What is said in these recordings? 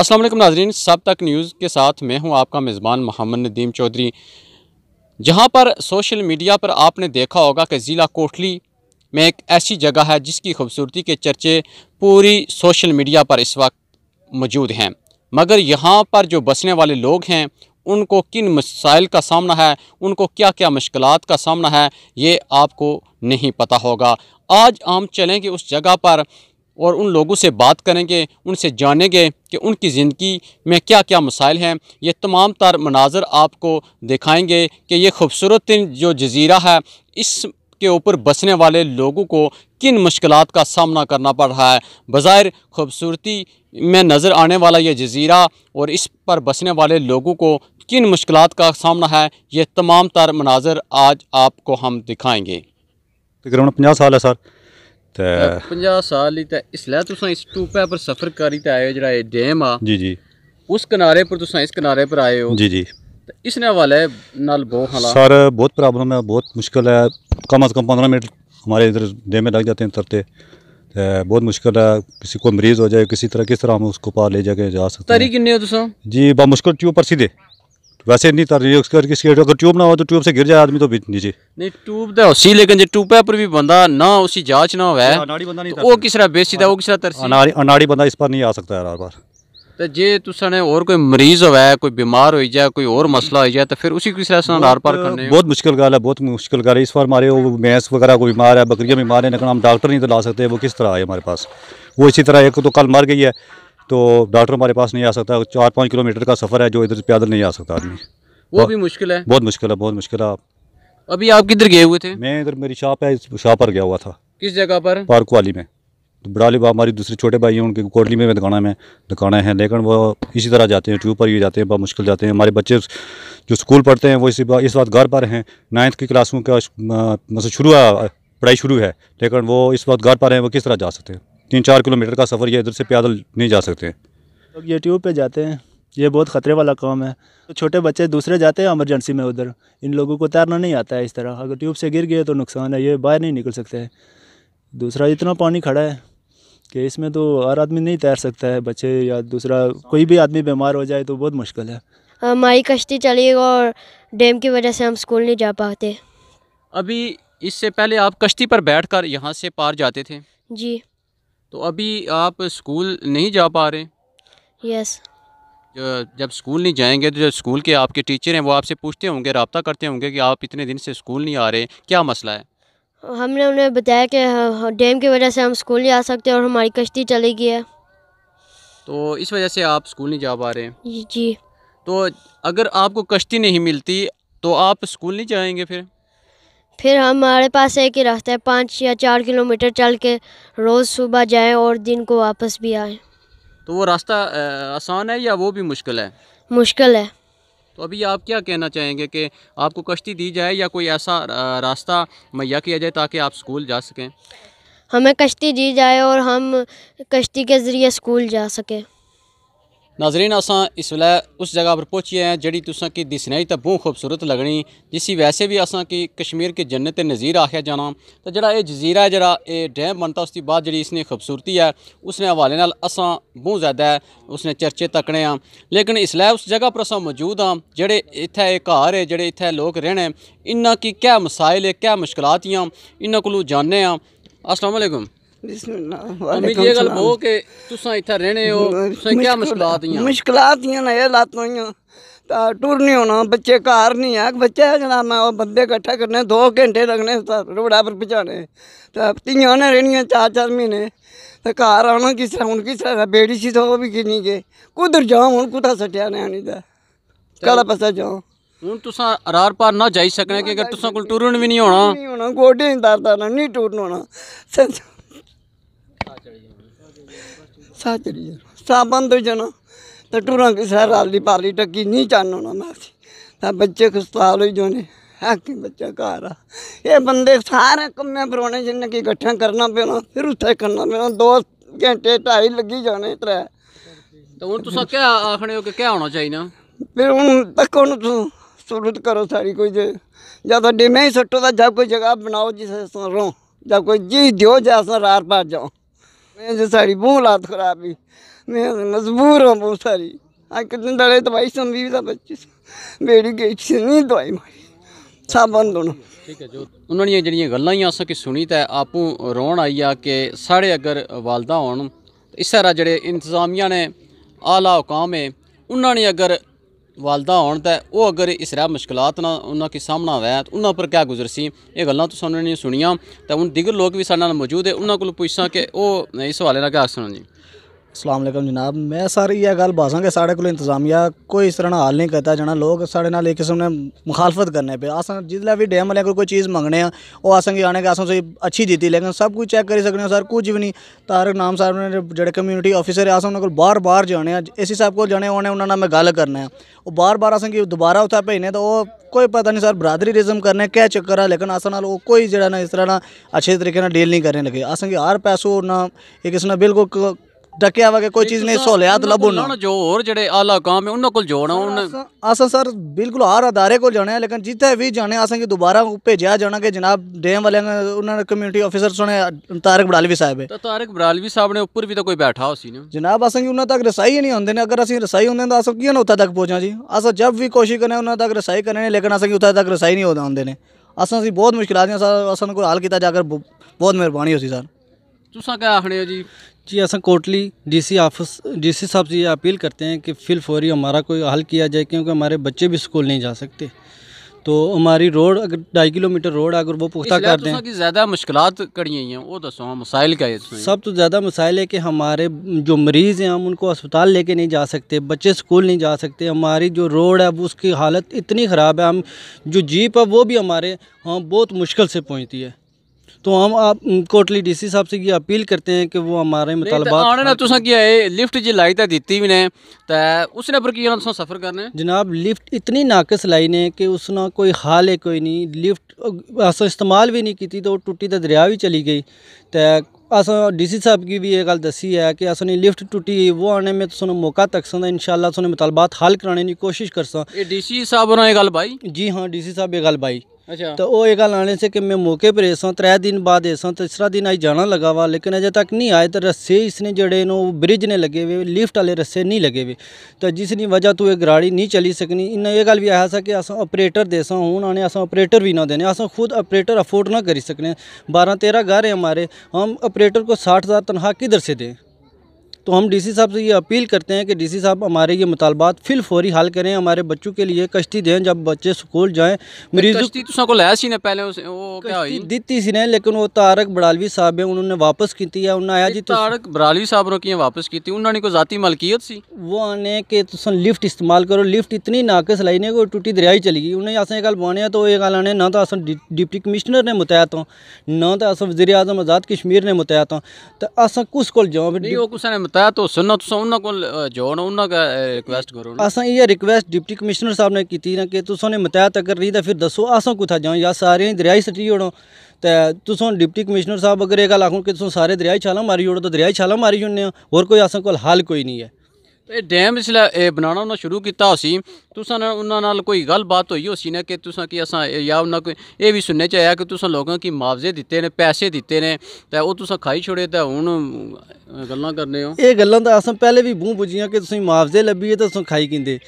अस्सलाम वालेकुम नाजरीन सब तक न्यूज़ के साथ मैं हूं आपका मेज़बान मोहम्मद नदीम चौधरी जहां पर सोशल मीडिया पर आपने देखा होगा कि ज़िला कोठली में एक ऐसी जगह है जिसकी खूबसूरती के चर्चे पूरी सोशल मीडिया पर इस वक्त मौजूद हैं मगर यहाँ पर जो बसने वाले लोग हैं उनको किन मसाइल का सामना है उनको क्या क्या मुश्किल का सामना है ये आपको नहीं पता होगा आज हम चलेंगे उस जगह पर और उन लोगों से बात करेंगे उनसे जानेंगे कि उनकी ज़िंदगी में क्या क्या मसाइल हैं ये तमाम तर मनाजर आपको दिखाएंगे कि ये खूबसूरत जो जजीरा है इस के ऊपर बसने वाले लोगों को किन मुश्किल का सामना करना पड़ रहा है बज़ाहिर खूबसूरती में नज़र आने वाला ये जजीरा और इस पर बसने वाले लोगों को किन मुश्किल का सामना है ये तमाम तर मनाजर आज आपको हम दिखाएँगे तकरीबन पाँह साल है सर ਤੇ 50 ਸਾਲ ਲਈ ਤਾਂ ਇਸ ਲੈ ਤੁਸੀਂ ਇਸ ਟੂਪੇ ਪਰ ਸਫ਼ਰ ਕਰੀ ਤੇ ਆਏ ਹੋ ਜਿਹੜਾ ਇਹ ਡੈਮ ਆ ਜੀ ਜੀ ਉਸ ਕਿਨਾਰੇ ਪਰ ਤੁਸੀਂ ਇਸ ਕਿਨਾਰੇ ਪਰ ਆਏ ਹੋ ਜੀ ਜੀ इसने वाले नाल बहुत हालात सर बहुत प्रॉब्लम है बहुत मुश्किल है कम अज़ कम पंद्रह मिनट हमारे इधर डे में लग जाते हैं तरते बहुत मुश्किल है किसी को मरीज़ हो जाए किसी तरह किस तरह हम उसको पार ले जाके जा सकते तरी किन्ने हो तुम जी बा मुश्किल ट्यूब पर सीधे वैसे नहीं तर रही उसके स्केट अगर ट्यूब ना हो तो ट्यूब से गिर जाए आदमी तो नीचे नहीं ट्यूब तो उसी लेकिन जो ट्यूबे पर भी बंदा ना उसी जांच ना हो अनाड़ी बंदा नहीं वो तो किस तरह बेसी था वो किस तरह तरसी अनाड़ी अनाड़ी बंदा इस पर नहीं आ सकता यार बार तो जे तुसाने और कोई मरीज हो कोई बीमार हो जाए कोई और मसला हो जाए तो फिर उसी किस तरह से आर पार करने बहुत मुश्किल गल है बहुत मुश्किल गल है इस बार हमारे वो भैंस वगैरह को बीमार है बकरियाँ बीमार है लेकिन हम डॉक्टर नहीं तो ला सकते वो किस तरह आए हमारे पास वो इसी तरह एक तो कल मर गई है तो डॉक्टर हमारे पास नहीं आ सकता चार पाँच किलोमीटर का सफ़र है जो इधर पैदल नहीं आ सकता आदमी वो भी मुश्किल है बहुत मुश्किल है बहुत मुश्किल है अभी आप किधर गए हुए थे मैं इधर मेरी शॉप है शॉप पर गया हुआ था किस जगह पर पार्क वाली में तो बड़ाली बाबा हमारी दूसरे छोटे भाई हैं उनकी कोटली में दुकाना में दुकाना है लेकिन वो इसी तरह जाते हैं ट्यूब पर ही जाते हैं बहुत मुश्किल जाते हैं हमारे बच्चे जो स्कूल पढ़ते हैं वो इसी बात इस बात घर पर हैं नाइन्थ की क्लासों का मतलब शुरू पढ़ाई शुरू है लेकिन वो इस बात घर पर हैं वो किस तरह जा सकते हैं तीन चार किलोमीटर का सफ़र ये इधर से पैदल नहीं जा सकते लोग तो ये ट्यूब पे जाते हैं ये बहुत ख़तरे वाला काम है तो छोटे बच्चे दूसरे जाते हैं एमरजेंसी में उधर इन लोगों को तैरना नहीं आता है इस तरह अगर ट्यूब से गिर गए तो नुकसान है ये बाहर नहीं निकल सकते दूसरा इतना पानी खड़ा है कि इसमें तो हर आदमी नहीं तैर सकता है बच्चे या दूसरा कोई भी आदमी बीमार हो जाए तो बहुत मुश्किल है हमारी कश्ती चली और डैम की वजह से हम स्कूल नहीं जा पाते अभी इससे पहले आप कश्ती पर बैठकर यहाँ से पार जाते थे जी तो अभी आप स्कूल नहीं जा पा रहे यस जब स्कूल नहीं जाएंगे तो जो स्कूल के आपके टीचर हैं वो आपसे पूछते होंगे रबता करते होंगे कि आप इतने दिन से स्कूल नहीं आ रहे क्या मसला है हमने उन्हें बताया कि हाँ, हाँ, डैम की वजह से हम स्कूल नहीं आ सकते और हमारी कश्ती चली गई है तो इस वजह से आप स्कूल नहीं जा पा रहे हैं जी तो अगर आपको कश्ती नहीं मिलती तो आप स्कूल नहीं जाएंगे फिर फिर हमारे पास एक ही रास्ता है पाँच या चार किलोमीटर चल के रोज़ सुबह जाएं और दिन को वापस भी आएं तो वो रास्ता आसान है या वो भी मुश्किल है मुश्किल है तो अभी आप क्या कहना चाहेंगे कि आपको कश्ती दी जाए या कोई ऐसा रास्ता मुहैया किया जाए ताकि आप स्कूल जा सकें हमें कश्ती दी जाए और हम कश्ती के ज़रिए स्कूल जा सकें नाजरीन अस इस वेल्लै उस जगह पर पहुँचे हैं जी तुसा की दिसने तो बहुत खूबसूरत लगनी जिसी वैसे भी असा की कश्मीर के जन्नत नज़ीर आखेआ जाना तो जरा यह जजीरा है जरा यह डैम बनता उसकी बाद जी इसने खूबसूरती है उसने हवाले नाल अस बहुत ज़्यादा उसने चर्चे तकने हाँ लेकिन इसलै उस जगह पर अस मौजूद हाँ जेड़े इत्थै एह् घर है जेड़े इत्थै लोग रहने इन्ना की क्या मसाइल है क्या मुश्किल हियां इन्होंने कोलू जानने हाँ ਬਿਸਮਿਲ੍ਲਾ ਇਹ ਗੱਲ ਬੋ ਕੇ ਤੁਸੀਂ ਇੱਥੇ ਰਹਿਣੇ ਹੋ ਤੁਸੀਂ ਕੀ ਮੁਸ਼ਕਲਾਂ ਦੀਆਂ ਮੁਸ਼ਕਲਾਂ ਦੀਆਂ ਨੇ ਇਹ ਲਾਤਾਂ ਹੋਈਆਂ ਤਾਂ ਟੁਰ ਨਹੀਂ ਹੋਣਾ ਬੱਚੇ ਘਰ ਨਹੀਂ ਆ ਬੱਚਾ ਜਣਾ ਮੈਂ ਉਹ ਬੰਦੇ ਇਕੱਠਾ ਕਰਨੇ 2 ਘੰਟੇ ਲੱਗਣੇ ਰੋੜਾ ਪਰ ਪਹੁੰਚਾਣੇ ਤਾਂ ਤੀਆਂ ਨੇ ਰਹਿਣੀਆਂ ਚਾਰ ਚਾਰ ਮਹੀਨੇ ਤੇ ਘਰ ਆਉਣਾ ਕਿਸ ਹੁਣ ਕਿਸ ਬੇੜੀ ਸੀ ਤਾਂ ਉਹ ਵੀ ਕਿੰਨੀ ਗਏ ਕੁਦਰ ਜਾਉ ਹੁਣ ਕੁਤਾ ਸਟਿਆ ਨੇ ਆਣੀ ਦਾ ਕਾਲਾ ਪਸਾ ਜਾਉ ਹੁਣ ਤੁਸੀਂ ਅਰਾਰ ਪਾਰ ਨਾ ਜਾਈ ਸਕਣੇ ਕਿ ਅਗਰ ਤੁਸੀਂ ਕੋਲ ਟੁਰਨ ਵੀ ਨਹੀਂ ਹੋਣਾ ਨਹੀਂ ਹੋਣਾ ਗੋਡੇ ਦਰਦ ਦਰਦਾ ਨਹੀਂ ਟੁਰਨ ਹੋਣਾ ਸਾਹ ਚੜੀ ਸਾਬਨ ਤੋਂ ਜਣਾ ਤੇ ਟੁਰਾਂ ਕਿ ਸਾਰ ਦੀ ਪਾਲੀ ਟੱਕੀ ਨਹੀਂ ਚਾਨਣਾ ਮੈਂ ਸੀ ਤਾਂ ਬੱਚੇ ਖਸਤਾਲ ਹੋਈ ਜੋਨੇ ਹਾਂ ਕਿ ਬੱਚਾ ਘਰ ਆ ਇਹ ਬੰਦੇ ਸਾਰੇ ਕੰਮੇ ਬਰੋਣੇ ਜਿੰਨੇ ਕੀ ਇਕੱਠਾ ਕਰਨਾ ਪੈਣਾ ਫਿਰ ਉੱਥੇ ਕਰਨਾ ਪੈਣਾ ਦੋ ਘੰਟੇ ਢਾਈ ਲੱਗੀ ਜਾਣੇ ਤਰੇ ਤਾਂ ਹੁਣ ਤੁਸੀਂ ਕੀ ਆਖਣੇ ਹੋ ਕਿ ਕੀ ਹੋਣਾ ਚਾਹੀਦਾ ਫਿਰ ਹੁਣ ਤੱਕ ਨੂੰ ਤੂੰ ਸੁਰਤ ਕਰੋ ਸਾਰੀ ਕੋਈ ਜੇ ਜਾਂ ਤਾਂ ਡਿਮੇ ਹੀ ਸੱਟੋ ਦਾ ਜਾਂ ਕੋਈ ਜਗ੍ਹਾ ਬਣਾਓ ਜਿਸ ਤਰ੍ਹਾਂ ਰੋ ਜਾਂ ਕੋਈ ਜੀ ਦਿਓ ਜਾਂ ਸਰਾਰ ਪਾ ਜਾਓ मैं सारी बहुत हालत खराब है मैं मजबूर हूँ बहुत सारी आज कितने दड़े दवाई सम भी था बच्चे बेड़ी गई नहीं दवाई मारी सब बंद होना ਠੀਕ ਹੈ ਜੋ ਉਹਨਾਂ ਦੀਆਂ ਜਿਹੜੀਆਂ ਗੱਲਾਂ ਹੀ ਆਸਾਂ ਕਿ ਸੁਣੀ ਤਾਂ ਆਪੂ ਰੋਣ ਆਈ ਆ ਕਿ ਸਾਡੇ ਅਗਰ ਵਾਲਦਾ ਹੋਣ ਇਸ ਤਰ੍ਹਾਂ ਜਿਹੜੇ ਇੰਤਜ਼ਾਮੀਆਂ ਨੇ ਆਲਾ ਹੁਕਾਮ ਹੈ ਉਹਨਾਂ ਨੇ ਅਗਰ ਵਾਲਦਾ ਹੋਣ ਤਾਂ ਉਹ ਅਗਰ ਇਸ ਰਹਿ ਮੁਸ਼ਕਲਾਂ ਨਾਲ ਉਹਨਾਂ ਕੇ ਸਾਹਮਣਾ ਹੋਇਆ ਤਾਂ ਉਹਨਾਂ ਪਰ ਕੀ ਗੁਜ਼ਰ ਸੀ ਇਹ ਗੱਲਾਂ ਤੁਸੀਂ ਉਹਨਾਂ ਨੇ ਸੁਣੀਆਂ ਤਾਂ ਹੁਣ ਦਿਗਰ ਲੋਕ ਵੀ ਸਾਡੇ ਨਾਲ ਮੌਜੂਦ ਹੈ ਉਹਨਾਂ ਕੋਲ ਪੁੱਛਾਂ ਕਿ ਉਹ ਇਸ ਹਵਾਲੇ ਨਾਲ ਕੀ ਸੁਣਨ ਜੀ असलम जनाब मैं ਸਰ ਇਹ ਗੱਲ ਬਾਜ਼ਾਂ कि ਸਾਡੇ ਕੋਲ ਇੰਤਜ਼ਾਮੀਆ ਕੋਈ ਇਸ ਤਰ੍ਹਾਂ ਨਾਲ ਹਾਲ ਨਹੀਂ ਕਰਤਾ ਜਣਾ ਲੋਕ ਸਾਡੇ एक किस्म ने मुखालफत करने पे अस जिसलै भी डैम वाले को कोई चीज़ मंगने हैं ओह् आने के असें अच्छी दित्ती लेकिन सब कुछ चेक करी सकने सर कुछ बी निं तारक नाम साहब ने जो कम्युनिटी आफिसर अस उन्हें कोल बार बार जाने आं एसी साहब कोल जाने उ'नें उ'न्ना ने में गल्ल करने आं बार बार असेंगी दोबारा उत्थै भेजने तो वो कोई पता नहीं सर बरादरी रिजम करने क्या चक्कर है लेकिन अस ना कोई जेह्ड़ा इस तरह ना अच्छे तरीके डील नहीं करने लगे असेंगी हर पैसों ना एक किसने बिल्कुल ਡੱਕਿਆ ਵਾ ਕਿ ਕੋਈ ਚੀਜ਼ ਨਹੀਂ ਸਹੂਲਤ ਲੱਭਣ ਉਹਨਾਂ ਜੋਰ ਜਿਹੜੇ ਆਲਾ ਕਾਮ ਹੈ ਉਹਨਾਂ ਕੋਲ ਜੋਣਾ ਉਹਨਾਂ ਆਸਾਂ ਸਰ ਬਿਲਕੁਲ ਹਰ ਅਦਾਰੇ ਕੋਲ ਜਾਣੇ ਲੇਕਿਨ ਜਿੱਥੇ ਵੀ ਜਾਣੇ ਆਸਾਂ ਕਿ ਦੁਬਾਰਾ ਭੇਜਿਆ ਜਾਣਾ ਕਿ ਜਨਾਬ ਡੈਮ ਵਾਲਿਆਂ ਨੇ ਉਹਨਾਂ ਨੇ ਕਮਿਊਨਿਟੀ ਆਫੀਸਰ ਸੁਣੇ ਤਾਰਕ ਬੜਾਲਵੀ ਸਾਹਿਬ ਹੈ ਤਾਂ ਤਾਰਕ ਬੜਾਲਵੀ ਸਾਹਿਬ ਨੇ ਉੱਪਰ ਵੀ ਤਾਂ ਕੋਈ ਬੈਠਾ ਹੋਸੀ ਨਾ ਜਨਾਬ ਆਸਾਂ ਕਿ ਉਹਨਾਂ ਤੱਕ ਰਸਾਈ ਨਹੀਂ ਹੁੰਦੇ ਨੇ ਅਗਰ ਅਸੀਂ ਰਸਾਈ ਹੁੰਦੇ ਤਾਂ ਆਸਾਂ ਕਿਉਂ ਨਾ ਉੱਥੇ ਤੱਕ ਪਹੁੰਚਾਂ ਜੀ ਆਸਾਂ ਜਦ ਵੀ ਕੋਸ਼ਿਸ਼ ਕਰਨੇ ਉਹਨਾਂ ਤੱਕ ਰਸਾਈ ਕਰਨੇ ਲੇਕਿਨ ਆਸਾਂ ਕਿ ਉੱਥੇ ਤੱਕ ਰਸਾਈ ਨਹੀਂ ਹੁੰਦਾ ਹੁੰਦੇ ਨੇ ਅਸਾਂ ਅਸੀਂ ਬਹੁਤ ਮੁਸ਼ਕਿਲਾਂ ਦੀਆਂ ਸਾਨੂੰ ਕੋਈ ਹੱਲ ਕੀਤਾ ਜਾ ਕਰ ਬਹੁਤ ਮਿਹਰਬਾਨੀ ਹੋਸੀ ਸਰ तुसा क्या आखने जी जी असा कोटली डीसी ऑफिस डीसी साहब से ये अपील करते हैं कि फिल फौरी हमारा कोई हल किया जाए क्योंकि हमारे बच्चे भी स्कूल नहीं जा सकते तो हमारी रोड अगर ढाई किलोमीटर रोड है अगर वो पुख्ता कर दें कि ज़्यादा मुश्किल कड़ी हैं वो दसो हाँ, मसाइल का है सब तो ज़्यादा मसाइल है कि हमारे जो मरीज़ हैं हम उनको अस्पताल लेके नहीं जा सकते बच्चे स्कूल नहीं जा सकते हमारी जो रोड है उसकी हालत इतनी ख़राब है हम जो जीप है वो भी हमारे हाँ बहुत मुश्किल से पहुँचती है तो हम आप कोटली डीसी साहब से ये अपील करते हैं कि वो हमारे मुतालबा तो लिफ्ट जी लाई तो दी भी ने तो उस पर सफ़र करना जनाब लिफ्ट इतनी नाकस लाई ने कि उसना कोई हाल है कोई नहीं लिफ्ट अस इस्तेमाल भी नहीं की तो टुटी तो दरिया भी चली गई तो अस डी सी साहब की भी यह गल दसी है कि असने लिफ्ट टुटी वो आने में तुम मौका तक सकता इन तुम मुतालबात हल कराने की कोशिश कर सी साहब ने गल भाई जी हाँ डी सी साहब ये गल भाई अच्छा तो वो एक आने से कि मैं मौके पर ऐसा त्रै दिन बाद ऐसा तीसरा दिन आई जाना लगा हुआ लेकिन अजय तक नहीं आए तो रस्से इसने जड़े नो ब्रिज ने लगे हुए लिफ्ट वाले रस्से नहीं लगे हुए तो जिसनी वजह तू ये गाड़ी नहीं चली सकनी इन्हें यह गल भी आया सा कि अस ऑपरेटर देसा हूँ आने अस ऑपरेटर भी ना देने अस खुद ऑपरेटर अफोर्ड ना करी सकने बारह तेरह घर है हमारे हम ऑपरेटर को साठ हज़ार तनख्वाह किधर से दें तो हम डीसी साहब से ये अपील करते हैं कि डीसी साहब हमारे ये मुतालबात फिल फौरी हल करें हमारे बच्चों के लिए कश्ती दें जब बच्चे स्कूल जाएँ मरीजों तो को लाया सी ने पहले उसे, वो क्या हुई सी ने लेकिन वो तारक बड़ालवी साहब है उन्होंने वापस की थी उन्होंने आया जी तारक बड़ालवी साहब रोकी वापस की थी उन्होंने कोई ज़ाती मलकियत सी वो आने के तुम लिफ्ट इस्तेमाल करो लिफ्ट इतनी नाकस लाई ने कोई टूटी दरियाई चली गई उन्हें असें गल बोने तो ये गल आने ना तो अस डिप्टी कमिश्नर ने मुतैत हो ना तो अस वजी आजम आज़ाद कश्मीर ने मुतैत हो तो अस कुछ को जाओ ਕਰਤਾ ਤੋ ਸੁਨਨਾ ਤੁਸੀਂ ਉਹਨਾਂ ਕੋਲ ਜੋਨ ਉਹਨਾਂ ਦਾ ਰਿਕਵੈਸਟ ਕਰੋ ਅਸਾਂ ਇਹ ਰਿਕਵੈਸਟ ਡਿਪਟੀ ਕਮਿਸ਼ਨਰ ਸਾਹਿਬ ਨੇ ਕੀਤੀ ਨਾ ਕਿ ਤੁਸੀਂ ਨੇ ਮਤਾਇਤ ਤੱਕ ਰਹੀ ਤਾਂ ਫਿਰ ਦੱਸੋ ਅਸਾਂ ਕਿੱਥਾ ਜਾਵਾਂ ਜਾਂ ਸਾਰੇ ਦਰਿਆਈ ਸਟੀ ਹੋਣ ਤੇ ਤੁਸੀਂ ਡਿਪਟੀ ਕਮਿਸ਼ਨਰ ਸਾਹਿਬ ਅਗਰ ਇਹ ਗੱਲ ਆਖੋ ਕਿ ਤੁਸੀਂ ਸਾਰੇ ਦਰਿਆਈ ਛਾਲਾ ਮਾਰੀ ਜੋੜੋ ਤਾਂ ਦਰਿਆਈ ਛਾਲਾ ਮਾਰੀ ਜੁੰਨੇ ਹੋਰ ਕੋਈ ਅਸਾਂ ਕੋਲ ਹੱਲ ਕੋਈ ਨਹੀਂ ਹੈ ਤੇ ਡੈਮ ਇਸ ਇਹ ਬਣਾਉਣਾ ਉਹਨਾਂ ਸ਼ੁਰੂ ਕੀਤਾ ਹੋਸੀ ਤੁਸਾਂ ਨਾਲ ਉਹਨਾਂ ਨਾਲ ਕੋਈ ਗੱਲਬਾਤ ਹੋਈ ਹੋਸੀ ਨਾ ਕਿ ਤੁਸਾਂ ਕੀ ਅਸਾਂ ਜਾਂ ਉਹਨਾਂ ਕੋਈ ਇਹ ਵੀ ਸੁਣਨੇ ਚ ਆਇਆ ਕਿ ਤੁਸਾਂ ਲੋਕਾਂ ਕੀ ਮੁਆਵਜ਼ੇ ਦਿੱਤੇ ਨੇ ਪੈਸੇ ਦਿੱਤੇ ਨੇ ਤੇ ਉਹ ਤੁਸਾਂ ਖਾਈ ਛੋੜੇ ਤਾਂ ਹੁਣ ਗੱਲਾਂ ਕਰਨੇ ਹੋ ਇਹ ਗੱਲਾਂ ਤਾਂ ਅਸਾਂ ਪਹਿਲੇ ਵੀ ਬੂੰ ਬੁਝੀਆਂ ਕਿ ਤੁਸੀਂ ਮੁਆਵਜ਼ੇ ਲੱਭੀਏ ਤਾਂ ਤੁਸਾਂ ਖਾਈ ਕਿੰਦੇ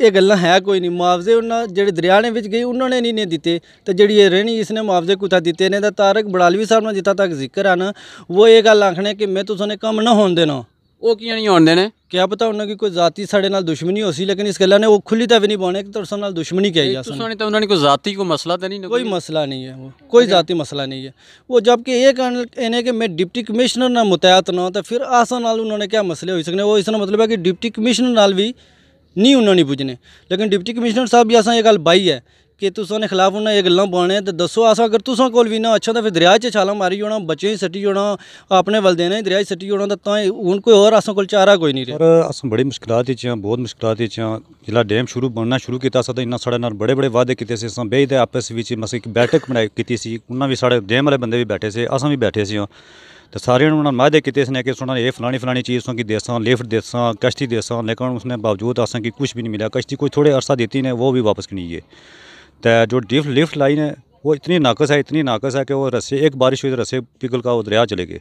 ਇਹ ਗੱਲਾਂ ਹੈ ਕੋਈ ਨਹੀਂ ਮੁਆਵਜ਼ੇ ਉਹਨਾਂ ਜਿਹੜੇ ਦਰਿਆ ਨੇ ਵਿੱਚ ਗਈ ਉਹਨਾਂ ਨੇ ਨਹੀਂ ਨੇ ਦਿੱਤੇ ਤੇ ਜਿਹੜੀ ਇਹ ਰਹਿਣੀ ਇਸਨੇ ਮੁਆਵਜ਼ੇ ਕੁਤਾ ਦਿੱਤੇ ਨੇ ਤਾਂ ਤਾਰਕ ਬੜਾਲਵੀ ਸਾਹਿਬ ਨੇ ਜਿੱਤਾ ਤੱਕ ਜ਼ਿਕਰ ਹਨ ਉਹ ਇਹ ਗੱਲ ਆਖਣੇ ਕਿ ਮੈਂ ਤੁਸਾਂ ਨੇ ਕੰਮ ਨਾ ਹੋਣ ਦੇਣਾ ਉਹ ਕਿਉਂ ਨਹੀਂ ਆਉਂਦੇ ਨੇ ਕਿਆ ਪਤਾ ਉਹਨਾਂ ਦੀ ਕੋਈ ਜ਼ਾਤੀ ਸਾਡੇ ਨਾਲ ਦੁਸ਼ਮਣੀ ਹੋਸੀ ਲੇਕਿਨ ਇਸ ਗੱਲਾਂ ਨੇ ਉਹ ਖੁੱਲੀ ਤਾਂ ਵੀ नहीं ਬੋਣੇ ਕਿ ਤੁਸਾਂ ਨਾਲ ਦੁਸ਼ਮਣੀ ਕਹੀ ਜਾ ਸੁਣ ਤਾਂ ਉਹਨਾਂ ਨੇ ਕੋਈ ਜ਼ਾਤੀ ਕੋਈ ਮਸਲਾ ਤਾਂ नहीं है वो कोई जाति मसला नहीं है वो जबकि ये कहने के मैं डिप्टी कमिश्नर ना मुतैत ना तो फिर आसा नाल उन्होंने क्या मसले हो सकने वो इसका मतलब है कि डिप्टी कमिश्नर भी नहीं उन्होंने पुजने लेकिन डिप्टी कमिश्नर साहब भी असा ये गल बाई है ਕਿ ਤੁਸਾਂ ਨੇ ਖਿਲਾਫ ਉਹਨਾਂ ਇਹ ਗੱਲਾਂ ਪਾਉਣੇ ਤੇ ਦੱਸੋ ਆਸਾ ਅਗਰ ਤੁਸਾਂ ਕੋਲ ਵੀ ਨਾ ਅੱਛਾ ਤਾਂ ਫਿਰ ਦਰਿਆ 'ਚ ਛਾਲਾਂ ਮਾਰੀ ਜਾਣਾ ਬੱਚੇ ਹੀ ਸੱਟੀ ਜਾਣਾ ਆਪਣੇ ਵੱਲ ਦੇਣਾ ਦਰਿਆ 'ਚ ਸੱਟੀ ਜਾਣਾ ਤਾਂ ਹੁਣ ਕੋਈ ਹੋਰ ਆਸਾਂ ਕੋਲ ਚਾਰਾ ਕੋਈ ਨਹੀਂ ਰਿਹਾ ਪਰ ਅਸਾਂ ਬੜੀ ਮੁਸ਼ਕਲਾਂ 'ਚ ਆ ਬਹੁਤ ਮੁਸ਼ਕਲਾਂ 'ਚ ਆ ਜਿਹੜਾ ਡੈਮ ਸ਼ੁਰੂ ਬਣਨਾ ਸ਼ੁਰੂ ਕੀਤਾ ਸਾਡਾ ਇਨਾ ਇੰਨਾ ਸਾਡੇ ਨਾਲ ਬੜੇ ਬੜੇ ਵਾਅਦੇ ਕੀਤੇ ਸੀ ਅਸਾਂ ਬੇਹਦ ਆਪਸ ਵਿੱਚ ਮਸੇ ਇੱਕ ਬੈਠਕ ਬਣਾਈ ਕੀਤੀ ਸੀ ਉਹਨਾਂ ਵੀ ਸਾਡੇ ਡੈਮ ਵਾਲੇ ਬੰਦੇ ਵੀ ਬੈਠੇ ਸੀ ਅਸਾਂ ਵੀ ਬੈਠੇ ਸੀ ਤੇ ਸਾਰਿਆਂ ਨੂੰ ਉਹਨਾਂ ਮਾਦੇ ਕੀਤੇ ਸਨੇ ਕਿ ਸੁਣਾ ਇਹ ਫਲਾਣੀ ਫਲਾਣੀ ਚੀਜ਼ ਤੋਂ ਕਿ ਦੇਸਾਂ ਲਿਫਟ ਦੇਸਾਂ ਕਸ਼ਤੀ ਦੇਸਾਂ ਲੇਕਿਨ ਉਸਨੇ ਬਾਵਜੂਦ ਆਸਾਂ ਕਿ ਕੁਝ ਵੀ ਨਹੀਂ ਮਿਲਿਆ ਕਸ਼ਤੀ ਕੋਈ ਥੋੜੇ ਅਰਸਾ ਦਿੱਤੀ ਨੇ ਉਹ ਵੀ ਵਾਪਸ ਨਹੀਂ ਗਏ तो जो डिफ लिफ्ट लाइन है वो इतनी नाकस है इतनी नाकस है कि वो रस्से एक बारिश हुई तो रस्से पिघल का वो दरिया चले गए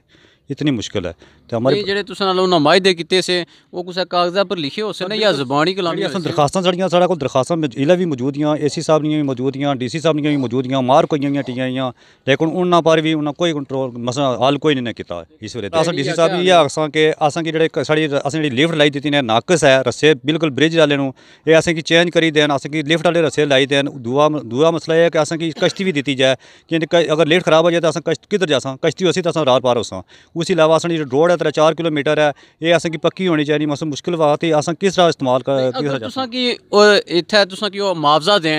इतनी मुश्किल है तो हमारे ਜਿਹੜੇ ਤੁਸੀਂ ਨਾਲ ਨੁਮਾਇੰਦੇ ਕੀਤੇ ਸੇ ਉਹ ਕਿਸੇ ਕਾਗਜ਼ਾਂ ਪਰ ਲਿਖੇ ਹੋ ਸੇ ਨਾ ਜਾਂ ਜ਼ੁਬਾਨੀ ਕਲਾਮੀ ਅਸਾਂ ਦਰਖਾਸਤਾਂ ਸਾਡੀਆਂ ਸਾਡਾ ਕੋਲ ਦਰਖਾਸਤਾਂ ਜ਼ਿਲ੍ਹਾ ਵੀ ਮੌਜੂਦੀਆਂ ਏਸੀ ਸਾਹਿਬ ਦੀਆਂ ਵੀ ਮੌਜੂਦੀਆਂ ਡੀਸੀ ਸਾਹਿਬ ਦੀਆਂ ਵੀ ਮੌਜੂਦੀਆਂ ਮਾਰ ਕੋਈ ਗਈਆਂ ਟੀਆਂ ਆਈਆਂ ਲੇਕਿਨ ਉਹਨਾਂ ਪਰ ਵੀ ਉਹਨਾਂ ਕੋਈ ਕੰਟਰੋਲ ਮਸਲਾ ਹੱਲ ਕੋਈ ਨਹੀਂ ਕੀਤਾ ਇਸ ਵੇਲੇ ਅਸਾਂ ਡੀਸੀ ਸਾਹਿਬ ਇਹ ਆਸਾਂ ਕਿ ਅਸਾਂ ਕਿ ਜਿਹੜੇ ਸਾਡੀ ਅਸਾਂ ਜਿਹੜੀ ਲਿਫਟ ਲਾਈ ਦਿੱਤੀ ਨੇ ਨਾਕਸ ਹੈ ਰਸੇ ਬਿਲਕੁਲ ਬ੍ਰਿਜ ਵਾਲੇ ਨੂੰ ਇਹ ਅਸਾਂ ਕਿ ਚੇਂਜ ਕਰੀ ਦੇਣ ਅਸਾਂ ਕਿ ਲਿਫਟ ਵਾਲੇ ਰਸੇ ਲਾਈ ਦੇਣ ਦੂਆ ਦੂਆ ਮਸਲਾ ਇਹ ਹੈ ਕਿ ਅਸਾਂ ਕਿ ਕਸ਼ਤੀ ਵੀ ਦਿੱਤੀ ਜਾਏ ਕਿ ਅਗਰ ਲਿਫਟ ਖਰਾਬ ਹੋ ਜਾਏ ਤਾਂ ਅਸਾਂ ਕਸ਼ਤ ਕਿੱਧਰ ਜਾਸਾਂ ਕਸ਼ਤੀ ਹੋਸੀ ਤਾਂ ਅਸਾਂ ਰਾਤ ਪਾਰ ਹੋਸਾਂ કુશી લાવાસણી જો રોડ આતરા 4 કિલોમીટર આ એ આસન કે પક્કી હોਣੀ ચાહી રી મોસમ મુશ્કિલ વા તે આસન કેરા استعمال કર તુસા કે ઇથે તુસા કે ઓ માવજા દે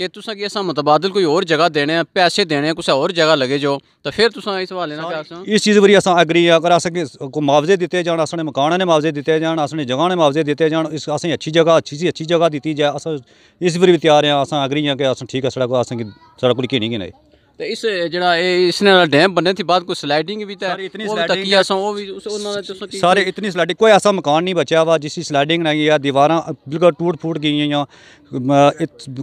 કે તુસા કે આસન મતબદલ કોઈ ઓર જગ્યા દેને પૈસે દેને કુછ ઓર જગ્યા લાગે જો તો ફેર તુસા આ સવાલ એના કે આસન ઇસ ચીઝ બરી આસન અગ્રી આ કરા સકે કો માવજે દિતે જાન આસને મકાને માવજે દિતે જાન આસને જગાને માવજે દિતે જાન આસ આઈ અચ્છી જગ્યા અચ્છી સી અચ્છી જગ્યા દીતી જાય આસ ઇસ બરી તૈયાર આસન અગ્રી આ કે આસન ઠીક આસન કે સરા પુરી કે નહી કે નહી ਤੇ ਇਸ ਜਿਹੜਾ ਇਹ ਇਸ ਨਾਲ ਡੈਮ ਬਣਿਆ ਸੀ ਬਾਅਦ ਕੋਈ ਸਲਾਈਡਿੰਗ ਵੀ ਤਾਂ ਇਤਨੀ ਸਲਾਈਡਿੰਗ ਆ ਸੋ ਉਹ इतनी स्लाइडिंग तो कोई ऐसा मकान नहीं बचा हुआ जिसकी स्लाइडिंग नहीं है दीवार बिल्कुल टूट फूट गई या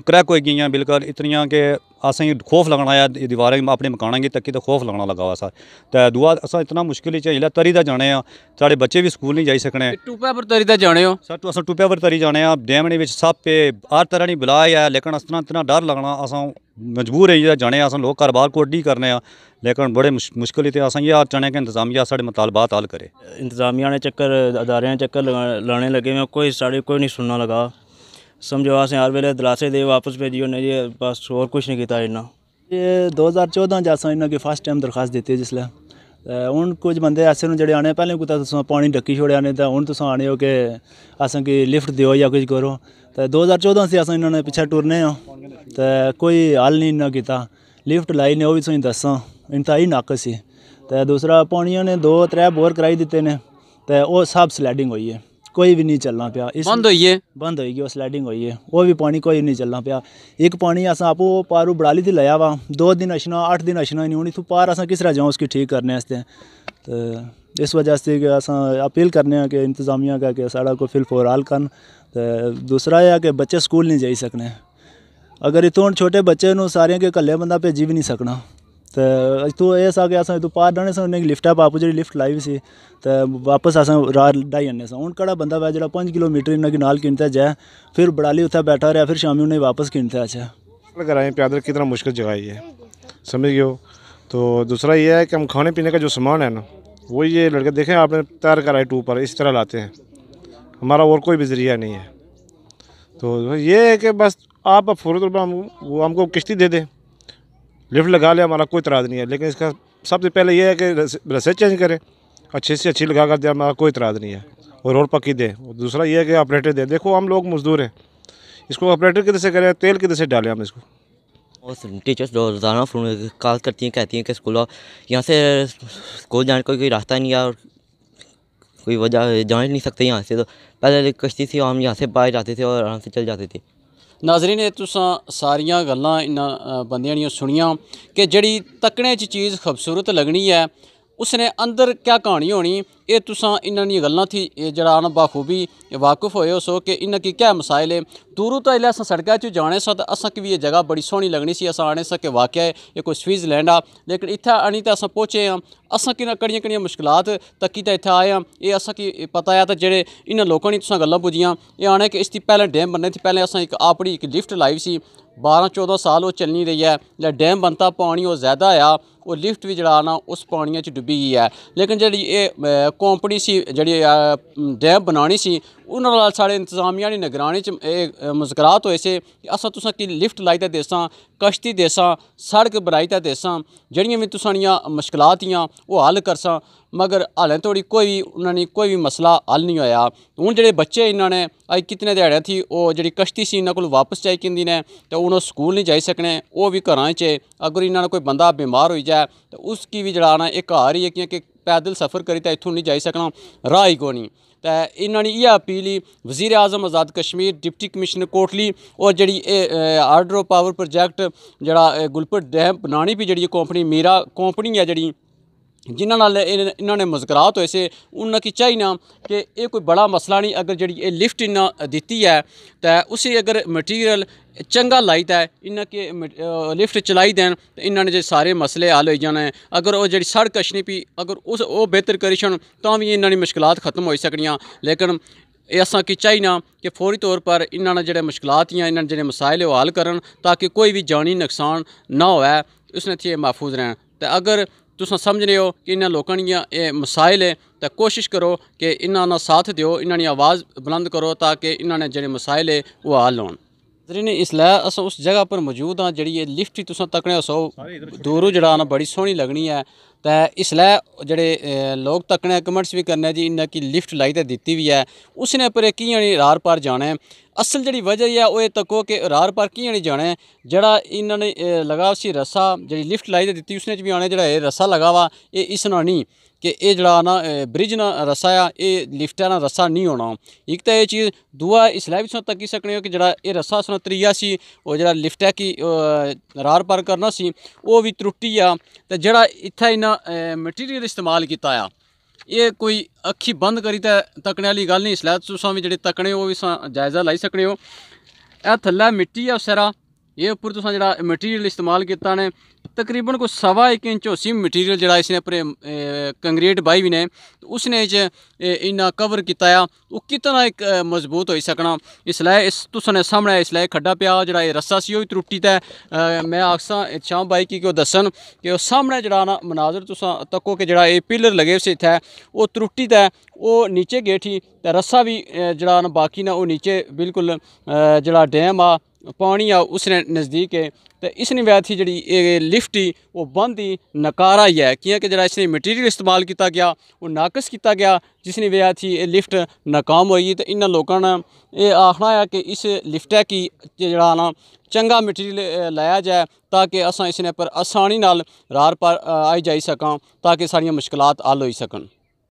क्रैक हो गई बिल्कुल इतनियां के असें खौफ लगना आया दीवारें अपने मकान की तकी तो खौफ लगना लगा हुआ सर तो दुआ अस इतना मुश्किल इसलिए तरी का जाने साढ़े बच्चे भी स्कूल नहीं जाई सकने टूपे पर तरी का जाने हो सर तो पर तरी जाने डैम ने सप पे हर तरह की बला है लेकिन इस तरह इतना डर लगना अस मजबूर है जाने अस लोग कारोबार बार अड्डी करने लेकिन बड़े मुश्किल थे असें ये चने के इंतजामिया साढ़े मुतालबात हल करे इंतजामिया ने चक्कर अदारे चक्कर लाने लगे हुए कोई साढ़े कोई नहीं सुनना लगा समझो असें हर वे दलासे दे वापस भेजी उन्हें ये बस और कुछ नहीं किया इन्ना दो हज़ार चौदह च असें इन्होंने फर्स्ट टाइम दरखास्त दी जिसलै हूँ कुछ बंदे ऐसे न जेह्ड़े आने पहले कुछ पानी डक्की छोड़ेआ ने हूँ तुम आने हो कि लिफ्ट देओ जां कुछ करो तो दो हज़ार चौदह से अस इन्होंने पिछले टुरने आं तो कोई हल नहीं इन्ना किता लिफ्ट लाई ने भी तुम दसा इनता ही नक् सी तो दूसरा पौनिया ने दो त्रै बोर कराई दते ने तो वह सब स्लैडिंग होई कोई भी नहीं चलना पाया इस बंद हो बंद हो गई स्लैडिंग हो गे ओह् पानी कोई नहीं चलना पाया एक पानी अस आप पारू बड़ाली थी लाया वा दो दिन अच्छना अठ दिन अच्छना नहीं हून इत्थूं पार असें किस तरह जाओ उसकी ठीक करने आस्तै इस वजह से अस अपील करने कि इंतजामिया का कि साढ़ा को फिलफोर हल करन दूसरा यह है कि बच्चे स्कूल नहीं जाई सकने अगर ਇਥੋਂ हूँ छोटे बच्चे ਸਾਰਿਆਂ ਕੇ ਇਕੱਲੇ ਬੰਦਾ ਭੇਜੀ ਵੀ ਨਹੀਂ ਸਕਣਾ तो ये सा कि अस तो पार जाने से लिफ्ट है बापू जी लिफ्ट लाई सी तो वापस अस रात आने हूँ कड़ा बंदा वै जो पांच किलोमीटर इन्हें नाल किनता जाए फिर बड़ाली उत्थे बैठा रहा फिर शामी उन्हें वापस किनते अच्छा कराएँ कितना मुश्किल जगह है समझ गए तो दूसरा ये है कि हम खाने पीने का जो सामान है ना वो ये लड़के देखें आपने तैयार कराए टू पर इस तरह लाते हैं हमारा और कोई भी जरिया नहीं है तो ये है कि बस आप अब फ़ौर तौर हम वो हमको किश्ती दे दें लिफ्ट लगा लें हमारा कोई इतराज़ नहीं है लेकिन इसका सबसे पहले ये है कि रस्से चेंज करें अच्छे से अच्छी लगा कर दें हमारा कोई इतराज़ नहीं है और रोड पक्की दें दूसरा ये है कि ऑपरेटर दें देखो हम लोग मजदूर हैं इसको ऑपरेटर किधर से करें तेल किधर से डालें हम इसको और टीचर्स रोज़ाना फ़ोन कॉल करती हैं कहती हैं कि स्कूल यहाँ से स्कूल जाने का कोई रास्ता नहीं है और कोई वजह जान नहीं सकते यहाँ से तो पहले कश्ती थी और हम यहाँ से बाहर जाते थे और आराम से चल जाते थे ਨਾਜ਼ਰੀਨ ਨੇ ਤੁਸੀਂ ਸਾਰੀਆਂ ਗੱਲਾਂ ਇਹਨਾਂ ਬੰਦਿਆਂ ਦੀਆਂ ਸੁਣੀਆਂ ਕਿ ਜਿਹੜੀ ਤੱਕਣੇ 'ਚ ਚੀਜ਼ ਖੂਬਸੂਰਤ ਲੱਗਣੀ ਹੈ ਉਸਨੇ ਅੰਦਰ ਕੀ ਕਹਾਣੀ ਹੋਣੀ ਇਹ ਤੁਸੀਂ ਇਹਨਾਂ ਦੀਆਂ ਗੱਲਾਂ ਥੀ ਜਿਹੜਾ ਹਨ ਬਾਖੂਬੀ ਵਾਕਿਫ ਹੋਏ ਸੋ ਕਿ ਇਹਨਾਂ ਕੀ ਕਿਆ ਮਸਾਇਲ ਹੈ ਦੂਰੋਂ ਤਾਂ ਇਲਾ ਅਸਾਂ ਸੜਕਾਂ 'ਚ ਜਾਣੇ ਸਾਂ ਤਾਂ ਅਸਾਂ ਕਿ ਵੀ ਇਹ ਜਗ੍ਹਾ ਬੜੀ ਸੋਹਣੀ ਲੱਗਣੀ ਸੀ ਅਸਾਂ ਆਣੇ ਸਾਂ ਕਿ ਵਾਕਿਆ ਇਹ ਕੋਈ ਸਵਿਜ਼ਰਲੈਂਡ ਆ ਲੇਕਿਨ ਇੱਥੇ ਆਣੀ ਤਾਂ ਅਸਾਂ ਪਹੁੰਚੇ ਆ ਅਸਾਂ ਕਿਨਾਂ ਕੜੀਆਂ ਕੜੀਆਂ ਮੁਸ਼ਕਲਾਤ ਤੱਕੀ ਤਾਂ ਇੱਥੇ ਆਏ ਆ ਇਹ ਅਸਾਂ ਕੀ ਪਤਾ ਆ ਤਾਂ ਜਿਹੜੇ ਇਹਨਾਂ ਲੋਕਾਂ ਨੇ ਤੁਸੀਂ ਗੱਲਾਂ ਪੁੱਜੀਆਂ ਇਹ ਆਣੇ ਕਿ ਇਸ ਦੀ ਪਹਿਲਾਂ ਡੈਮ ਬਣਨੇ ਸੀ ਪਹਿਲੇ ਅਸਾਂ ਇੱਕ ਆਪਣੀ ਇੱਕ ਲਿਫਟ ਲਾਈ ਸੀ 12 14 ਸਾਲ ਉਹ ਚੱਲਣੀ ਰਹੀ ਹੈ ਜਿਹੜਾ ਡੈਮ ਬਣਤਾ ਪਾਣੀ ਉਹ ਜ਼ਿਆਦਾ ਆ ਉਹ ਲਿਫਟ ਵੀ ਜਿਹੜਾ ਨਾ ਉਸ ਪਾਣੀਆਂ 'ਚ ਡੁੱਬੀ ਗਈ ਹੈ ਲੇਕਿਨ ਜਿਹੜੀ ਇਹ ਕੰਪਨੀ ਸੀ ਜਿਹੜੀ ਡੈਮ ਬਣਾਉਣੀ ਸੀ उन साढ़े इंतजामिया ने निगरानी च मुजकरात होए से असां तुसेंगी लिफ्ट लाई ते देसां कश्ती देसां सड़क बनाई ते देसां जेह्ड़ियां बी तुसां हियां ओह् हल करसां मगर हालें धोड़ी कोई बी उ'नें कोई बी मसला हल नहीं होया हूँ जो बच्चे इन्होंने ने अज्ज कितने ध्याड़े थी ओह् जेह्ड़ी कश्ती सी इ'यां को वापस आई जंदी न ते हून स्कूल नहीं जाई सकने ओह् भी घरां च अगर इ'यां कोई बंदा बमार हो जाए तो उसकी भी जेह्ड़ा ना घर ही पैदल सफर करी ते इत्थूं निं जाई सकना राह् ही कोई निं तो इन्होंने इे अपील ही वजीर अजम आज़ाद कश्मीर डिप्टी कमिश्नर कोटली और जी आर्डर ऑफ पावर प्रोजैक्ट जड़ा गुलपुर डैम बनानी भी जी कंपनी मीरा कंपनी है जी जिन्होंने इन्होंने मुजकरात होए से उन्होंने चाहिए कि यह कोई बड़ा मसला नहीं अगर जी लिफ्ट इन्हें दी है तो उसी अगर मटीरियल चंगा लाईता है इन्ना के लिफ्ट चलाई देन ते तो इन्ना ने सारे मसले हल हो जाने अगर वो जी सड़क अच्छी पी अगर उस बेहतर करी छन तां तो बी इन्ना दी खत्म हो सकनियां लेकिन एह् असेंगी चाहिदा कि फौरी तौर पर इन्होंने ने जेह्ड़े मुश्कलात जां इन्ना मसाइल ओह् हल करन ताकि कोई बी जानी नुकसान ना हो उसने थी महफूज रहन ते अगर तुस समझने हो कि इन्होंने लोगों दियां मसाइल है तो कोशिश करो कि इन्हों साथ दो इन्हों आवाज़ बुलंद करो ताकि इन्होंने जो मसाइल है वो हल होन ਨਾਜ਼ਰੀਨ ਇਸ ਲਈ ਅਸੀਂ ਉਸ ਜਗ੍ਹਾ ਪਰ ਮੌਜੂਦ ਆ ਜਿਹੜੀ ਇਹ ਲਿਫਟ ਹੀ ਤੁਸੀਂ ਤੱਕਣੇ ਹੋ ਸੋ ਦੂਰੋਂ ਜੜਾ ਨਾ ਬੜੀ ਸੋਹਣੀ ਲੱਗਣੀ ਹੈ ਤਾਂ ਇਸ ਲਈ ਜਿਹੜੇ ਲੋਕ ਤੱਕਣੇ ਕਮੈਂਟਸ ਵੀ ਕਰਨੇ ਜੀ ਇਹਨਾਂ ਕੀ ਲਿਫਟ ਲਾਈ ਤੇ ਦਿੱਤੀ ਵੀ ਹੈ ਉਸ ਨੇ ਪਰ ਕੀ ਜਣੀ ਰਾਰ ਪਰ ਜਾਣਾ ਹੈ ਅਸਲ ਜਿਹੜੀ ਵਜ੍ਹਾ ਹੈ ਉਹ ਇਹ ਤੱਕੋ ਕਿ ਰਾਰ ਪਰ ਕੀ ਜਣੀ ਜਾਣਾ ਜਿਹੜਾ ਇਹਨਾਂ ਨੇ ਲਗਾਉ ਸੀ ਰਸਾ ਜਿਹੜੀ ਲਿਫਟ ਲਾਈ ਤੇ ਦਿੱਤੀ ਉਸਨੇ ਚ ਵੀ ਆਣੇ ਜਿਹੜਾ ਇਹ ਰਸਾ ਲਗਾਵਾ ਇਹ ਇਸ ਨਾਲ ਨਹੀਂ ਕਿ ਇਹ ਜਿਹੜਾ ਨਾ ਬ੍ਰਿਜ ਨਾ ਰਸਾ ਆ ਇਹ ਲਿਫਟਾਂ ਨਾਲ ਰਸਾ ਨਹੀਂ ਹੋਣਾ ਇੱਕ ਤਾਂ ਇਹ ਚੀਜ਼ ਦੂਆ ਇਸ ਲਾਈਵ ਸੋ ਤੱਕ ਹੀ ਸਕਣੇ ਹੋ ਕਿ ਜਿਹੜਾ ਇਹ ਰਸਾ ਸਾਨੂੰ ਤਰੀਆ ਸੀ ਉਹ ਜਿਹੜਾ ਲਿਫਟਾਂ ਕੀ ਰਾਰ ਪਰ ਕਰਨਾ ਸੀ ਉਹ ਵੀ ਤਰੁੱਟੀ ਆ ਤੇ ਜਿਹੜਾ ਇੱਥੇ ਇਹਨਾਂ ਮਟੀਰੀਅਲ ਇਸਤੇਮਾਲ ਕੀਤਾ ਆ ਇਹ ਕੋਈ ਅੱਖੀ ਬੰਦ ਕਰੀ ਤਾਂ ਤਕਣੇ ਵਾਲੀ ਗੱਲ ਨਹੀਂ ਇਸ ਲਾਈਵ ਸੋ ਵੀ ਜਿਹੜੇ ਤੱਕਣੇ ਉਹ ਵੀ ਜਾਇਜ਼ਾ ਲਈ ਸਕਣੇ ਹੋ ਇਹ ਥੱਲੇ ਮਿੱਟੀ ਆ ਸਾਰਾ ਇਹ ਉੱਪਰ ਤੁਸੀਂ ਜਿਹੜਾ ਮਟੀਰੀਅਲ ਇਸਤੇਮਾਲ ਕੀਤਾ ਨੇ ਤਕਰੀਬਨ ਕੋ ਸਵਾ 1 ਇੰਚ ਹੋਸੀ ਮਟੀਰੀਅਲ ਜਿਹੜਾ ਇਸਨੇ ਆਪਣੇ ਕੰਕਰੀਟ ਬਾਈ ਵੀ ਨੇ ਉਸਨੇ ਚ ਇਨਾ ਕਵਰ ਕੀਤਾ ਆ ਉਹ ਕਿਤਨਾ ਇੱਕ ਮਜ਼ਬੂਤ ਹੋਈ ਸਕਣਾ ਇਸ ਲਈ ਇਸ ਤੁਸਨੇ ਸਾਹਮਣੇ ਇਸ ਲਈ ਖੱਡਾ ਪਿਆ ਜਿਹੜਾ ਇਹ ਰੱਸਾ ਸੀ ਉਹ ਵੀ ਤਰੁੱਟੀ ਤਾ ਮੈਂ ਆਖਸਾਂ ਸ਼ਾਮ ਬਾਈ ਕੀ ਕੋ ਦੱਸਣ ਕਿ ਉਹ ਸਾਹਮਣੇ ਜਿਹੜਾ ਨਾ ਮਨਾਜ਼ਰ ਤੁਸਾਂ ਤੱਕੋ ਕਿ ਜਿਹੜਾ ਇਹ ਪਿਲਰ ਲਗੇ ਸੀ ਇੱਥੇ ਉਹ ਤਰੁੱਟੀ ਤਾ ਉਹ ਨੀਚੇ ਗੇਠੀ ਤੇ ਰੱਸਾ ਵੀ ਜਿਹੜਾ ਨਾ ਬਾਕੀ ਨਾ ਉਹ ਨੀਚੇ ਬਿਲਕੁਲ ਜਿਹੜਾ ਡੈਮ ਆ पानी आ उसने नज़दीक है तो इसने वैसी जी लिफ्ट ही वो बंद ही नकारा ही है किया कि जरा इसने मटीरियल इस्तेमाल किया गया वो नाकस किया गया जिसने वजह ये लिफ्ट नाकाम हुई तो इन्होंने लोगों ने यह आखना है कि इस लिफ्ट की जरा ना चंगा मटीरियल लाया जाए ताकि असं इसने पर आसानी नाल रार पर आई जाई सकें ताकि सारिया मुश्किल हल हो सकन